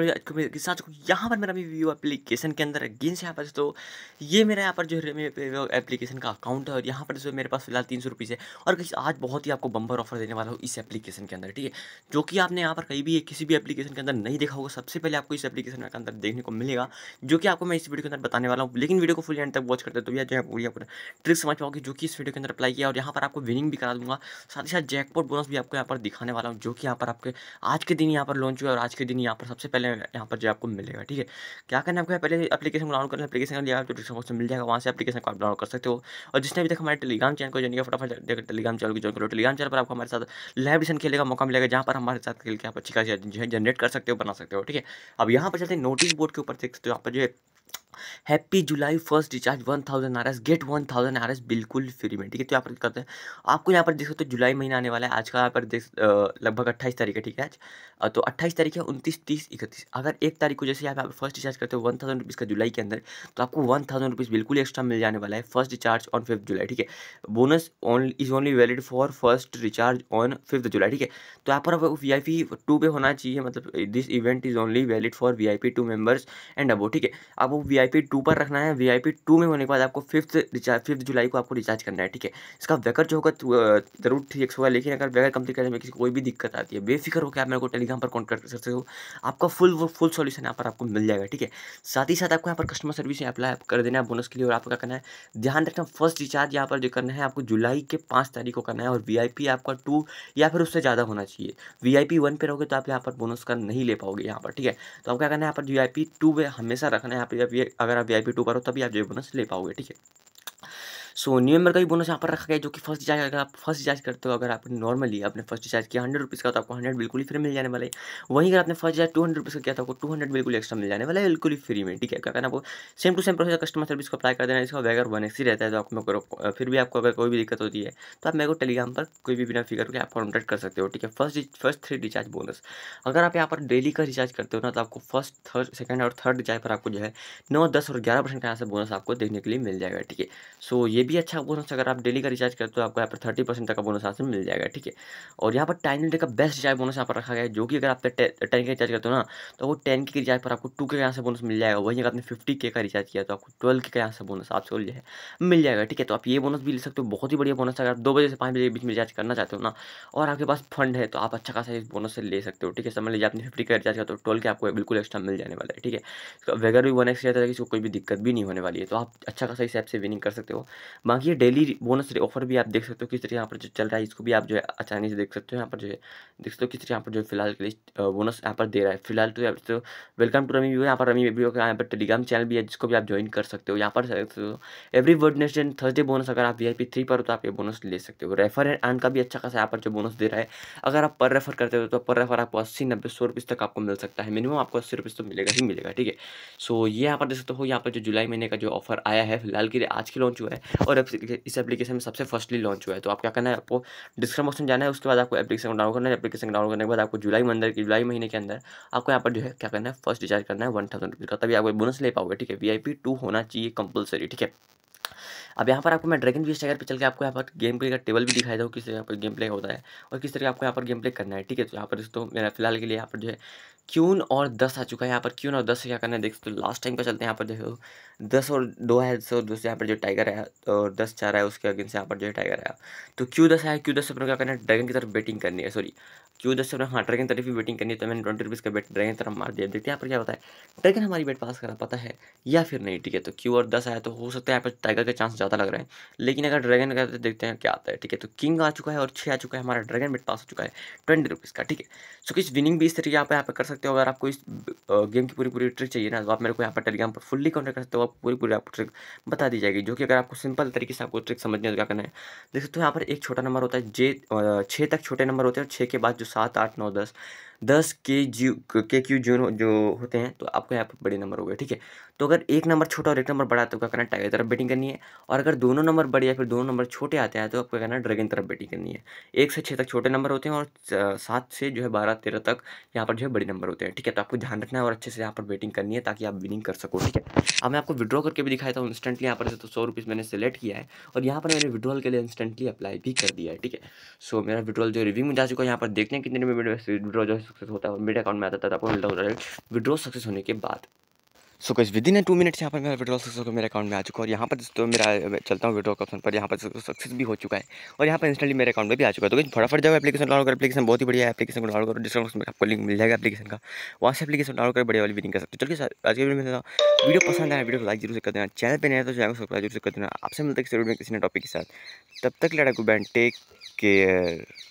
के साथ यहाँ पर मेरा व्यू एप्लीकेशन के अंदर से यहाँ पर तो ये मेरा यहाँ पर जो एप्लीकेशन का अकाउंट है और यहाँ पर जो मेरे पास फिलहाल तीन सौ रुपीज़ है और किसी आज बहुत ही आपको बम्बर ऑफर देने वाला हूँ इस एप्लीकेशन के अंदर ठीक है जो कि आपने यहाँ पर कहीं भी किसी भी एप्लीकेशन के अंदर नहीं देखा होगा सबसे पहले आपको इस एप्लीकेशन के अंदर देखने को मिलेगा जो कि आपको मैं इस वीडियो के अंदर बताने वाला हूँ लेकिन वीडियो को फुल एंड तक वॉच करते तो भैया जो पूरी आपको ट्रिक समझ पाओगे जो कि इस वीडियो के अंदर अप्लाई किया और यहाँ पर आपको विनिंग भी करा दूंगा साथ ही साथ जैकपोर्ट बोनस भी आपको यहाँ पर दिखाने वाला हूँ जो कि यहाँ पर आपके आज के दिन यहाँ पर लॉन्च हुआ और आज के दिन यहाँ पर सबसे पहले यहाँ पर जो आपको मिलेगा ठीक है क्या करना आपको पहले अपलीकेशन को डाउनलोड करना अपलीकेशन का लिया तो डिस्क्रिप्शन बॉक्स में मिल जाएगा वहाँ से अपलीकेशन को आप डाउनलोड कर सकते हो और जिसने अभी तक हमारे टेलीग्राम चैनल को ज्वाइन फटाफट देखकर टेलीग्राम चैनल को ज्वाइन करो टेलीग्राम चैनल पर आपको हमारे साथ लाइव डिशन खेलने का मौका मिलेगा जहाँ पर हमारे साथ खेल के आप अच्छी खासी जो है जनरेट कर सकते हो बना सकते हो ठीक है अब यहाँ पर चलते नोटिस बोर्ड के ऊपर देखते हो यहाँ पर जो है happy July first recharge one thousand R S get one thousand R S बिल्कुल फ्री में ठीक है तो यहाँ पर करते हैं आपको यहाँ पर देख सकते हो जुलाई महीना आने वाला है आज का यहाँ पर देख लगभग अट्ठाईस तारीख है ठीक है आज तो अट्ठाईस तारीख है उनतीस तीस इकतीस अगर एक तारीख को जैसे यहाँ पर फर्स्ट रिचार्ज करते हो वन थाउजेंड रुपीज़ का जुलाई के अंदर तो आपको वन थाउजेंड रुपीज़ बिल्कुल एक्स्ट्रा मिल जाने वाला है first recharge on fifth July ठीक है bonus only is only valid for first recharge on fifth July ठीक है तो यहाँ पर वी आई पी टू पे होना चाहिए मतलब this event is only valid for V I P two members and above ठीक है आप वो वी आई वी टू पर रखना है वी आई पी टू में होने के बाद आपको फिफ्थ रिचार्ज फिफ्थ जुलाई को आपको रिचार्ज करना है ठीक है इसका वेकर जो होगा तो, जरूर ठीक होगा लेकिन अगर वेकर कंप्लीट करने में किसी कोई भी दिक्कत आती है बेफिक्र होकर आप मेरे को टेलीग्राम पर कॉन्टैक्ट कर सकते हो आपका फुल वो फुल सॉल्यूशन यहाँ पर आपको मिल जाएगा ठीक है साथ ही साथ आपको यहाँ पर कस्टमर सर्विस अप्लाई कर देना है बोनस के लिए और आपका क्या करना है ध्यान रखना फर्स्ट रिचार्ज यहाँ पर जो करना है आपको जुलाई के पाँच तारीख को करना है और वी आपका टू या फिर उससे ज़्यादा होना चाहिए वी आई पी वन पे रहोगे तो आप यहाँ पर बोनस का नहीं ले पाओगे यहाँ पर ठीक है तो आप क्या करना है यहाँ पर वी आई पी टू हमेशा रखना है यहाँ पर अगर आप वी आई पी टू करो तभी आप जो बोनस ले पाओगे ठीक है सो न्यू मेंबर का भी बोनस यहाँ पर रखा गया जो कि फर्स्ट रिचार्ज अगर आप फर्स्ट रिचार्ज करते हो अगर आपने नॉर्मली आपने फर्स्ट रिचार्ज किया हंड्रेड रुपीज़ का तो आपको हंड्रेड बिल्कुल ही फ्री मिल जाने वाला है वहीं अगर आपने फर्स्ट रिचार्ज टू हंड्रेड का किया तो आपको टू हंड्रेड बिल्कुल एक्स्ट्रा मिल जाने वाला है बिल्कुल ही फ्री में ठीक है क्या करना आपको same to same process customer service को अप्लाई कर देना इसका वगैरह वन एक्स ही रहता है तो आप मेरे फिर भी आपको अगर कोई भी दिक्कत होती है तो आप मेरे को टेलीग्राम पर कोई भी बिना फिगर के आप कॉन्टैक्ट कर सकते हो ठीक है first first three recharge bonus अगर आप यहाँ पर डेली का रिचार्ज करते हो ना तो आपको फर्स्ट थर्ड सेकंड और थर्ड रिचार्ज पर आपको जो है नौ दस और ग्यारह परसेंट का यहाँ से बोनस आपको देखने के लिए मिल जाएगा ठीक है सो ये भी अच्छा बोनस अगर आप डेली का रिचार्ज करते हो तो आपको यहाँ पर थर्टी परसेंट तक का बोनस आपसे मिल जाएगा ठीक है और यहाँ पर टाइम डे का बेस्ट रिचार्ज बोनस यहाँ पर रखा गया है जो कि अगर आप टेन के रिचार्ज करते हो ना तो वो टेन के रिचार्ज पर आपको टू के यहाँ से बोनस मिल जाएगा वहीं अगर आपने फिफ्टी के का रिचार्ज किया तो आपको ट्वेल्व के यहाँ से बोनस आपसे मिल जाएगा ठीक है तो आप ये बोनस भी ले सकते हो बहुत ही बढ़िया बोनस अगर आप दो बजे से पाँच बजे के बीच में रिचार्ज करना चाहते हो ना और आपके पास फंड है तो आप अच्छा खासा इस बोनस से ले सकते हो ठीक है समझ लीजिए आपने फिफ्टी का रिचार्ज किया तो ट्वेल्व के आपको बिल्कुल एक्स्ट्रा मिल जाने वाला है ठीक है वगैरह तो भी वन एक्स रहता है इसको तो कोई भी दिक्कत भी नहीं होने वाली है तो आप अच्छा खासा इस ऐप से विनिंग कर सकते हो बाकी ये डेली बोनस ऑफर भी आप देख सकते हो किस तरह यहाँ पर जो चल रहा है इसको भी आप जो है आसानी से देख सकते हो यहाँ पर जो है देख सकते हो किस तरह यहाँ पर जो फिलहाल के लिए बोनस यहाँ पर दे रहा है फिलहाल तो, आप वेलकम टू रमी व्यू यहाँ पर रमी व्यू का यहाँ पर टेलीग्राम चैनल भी है जिसको भी आप ज्वाइन कर सकते हो यहाँ पर every word next and Thursday bonus अगर आप वी आई पी थ्री पर हो तो आप ये बोनस ले सकते हो रेफर एंड अर्न का भी अच्छा खासा यहाँ पर जो बोनस दे रहा है अगर आप पर रेफर करते हो तो पर रेफर आपको अस्सी नब्बे सौ रुपये तक आपको मिल सकता है मिनिमम आपको अस्सी रुपये तो मिलेगा ही मिलेगा ठीक है सो ये यहाँ पर देख सकते हो यहाँ पर जो जुलाई महीने का जो ऑफर आया है फिलहाल के लिए आज की लॉन्च हुआ है और इस एप्लीकेशन में सबसे फर्स्टली लॉन्च हुआ है तो आप क्या करना है आपको डिस्क्रिप्शन जाना है उसके बाद आपको एप्लीकेशन डाउनलोड करना है एप्लीकेशन डाउनलोड करने के बाद आपको जुलाई मंदिर की जुलाई महीने के अंदर आपको यहाँ पर जो है क्या करना है फर्स्ट रिचार्ज करना है वन थाउजेंड रुपीज़ का तभी आपको बोनस ले पाओगे ठीक है वी आई पी टू होना चाहिए कंपलसरी ठीक है अब यहाँ पर आपको मैं ड्रैगन बीस टाइगर पर चल के आपको यहाँ पर गेम प्ले का टेबल भी दिखाई दूँ किस तरह यहाँ पर गेम प्ले होता है और किस तरह आपको यहाँ पर गेम प्ले करना है ठीक है तो यहाँ पर दोस्तों मेरा फिलहाल के लिए यहाँ पर जो है क्यून और दस आ चुका है यहाँ पर क्यून और दस क्या करना है देख तो लास्ट टाइम पर चलते हैं यहाँ पर देखो दस और दो है सो तो दो यहाँ पर जो टाइगर है और तो दस चार है उसके अगेंस्ट यहाँ पर जो टाइगर है तो क्यू दस है क्यू दस अपने क्या करना है ड्रैगन की तरफ बेटिंग करनी है सॉरी क्यू दस से अपने हाँ ड्रैगन तरफ ही बेटिंग करनी है तो मैंने ट्वेंटी रुपीज़ का बेट ड्रैगन तरफ मार दिया देखते हैं यहाँ पर क्या होता है ड्रैगन हमारी बेट पास करा पाता है या फिर नहीं ठीक है तो क्यू और दस आया तो हो सकता है यहाँ पर टाइगर के चांस ज़्यादा लग रहे हैं लेकिन अगर ड्रैगन का तो देखते हैं क्या आता है ठीक है तो किंग आ चुका है और छः आ चुका है हमारा ड्रैगन बेट पास हो चुका है ट्वेंटी रुपीज़ का ठीक है सो किस विनिंग भी इस तरीके आप यहाँ पर कर सकते सकते हो अगर आपको इस गेम की पूरी पूरी ट्रिक चाहिए ना तो आप मेरे को यहाँ पर टेलीग्राम पर फुल्ली कॉन्टेक्ट कर सकते हो आप पूरी पूरी आपको ट्रिक बता दी जाएगी जो कि अगर आपको सिंपल तरीके से आपको ट्रिक समझने तो क्या करना है देख सकते हो यहाँ पर एक छोटा नंबर होता है जे छः तक छोटे नंबर होते हैं और छः के बाद जो सात आठ नौ दस दस के जी के क्यू जो जो होते हैं तो आपको यहाँ पर बड़े नंबर हो गए ठीक है तो अगर एक नंबर छोटा और एक नंबर बड़ा तो आपका करना टाइगर तरफ बैटिंग करनी है और अगर दोनों नंबर बड़े या फिर दोनों नंबर छोटे आते हैं तो आपको कहना ड्रैगन तरफ बैटिंग करनी है एक से छः तक छोटे नंबर होते हैं और सात से जो है बारह तेरह तक यहाँ पर जो है बड़े नंबर होते हैं ठीक है तो आपको ध्यान रखना है और अच्छे से यहाँ पर बैटिंग करनी है ताकि आप विनिंग कर सको ठीक है अब मैं आपको विड्रॉ करके भी दिखाया था इंस्टेंटली यहाँ पर तो सौ रुपीज़ मैंने सेलेक्ट किया है और यहाँ पर मैंने विड्रॉल के लिए इंस्टेंटली अप्लाई भी कर दिया है ठीक है सो मेरा विड्रॉल जो रिव्यू में जा चुका है यहाँ पर देखते हैं कितने में जो है सक्सेस होता है और मेरे अकाउंट में आता था आपको मिलता विड्रॉ सक्सेस होने के बाद सो कुछ within a two minutes यहाँ पर मेरा विड्रॉ सक्सेस होकर मेरे अकाउंट में आ चुका है और यहाँ पर तो मेरा चलता हूँ विड्रॉ ऑप्शन पर यहाँ पर सक्सेस भी हो चुका है और यहाँ पर इंस्टेंटली मेरे अकाउंट में भी आ चुका है तो कुछ फटाफट जाओ एप्लीकेशन डाउनलोड करो एप्लीकेशन बहुत ही बढ़िया एप्लीकेशन को डाउनलोड करो डिस्क्रिप्शन में आपको लिंक मिल जाएगा एप्लीकेशन का वहाँ से एप्लीकेशन डाउनलोड कर बड़े वाली बिलिंग कर सकते हो चलिए आज के वीडियो में वीडियो पसंद आया वीडियो को लाइक जरूर से कर देना चैनल पर नहीं तो चैनल को सब्सक्राइब जरूर से कर देना आपसे मिलता है किसी ने टॉपिक के साथ तब तक लड़ाकू बैंड टेक केयर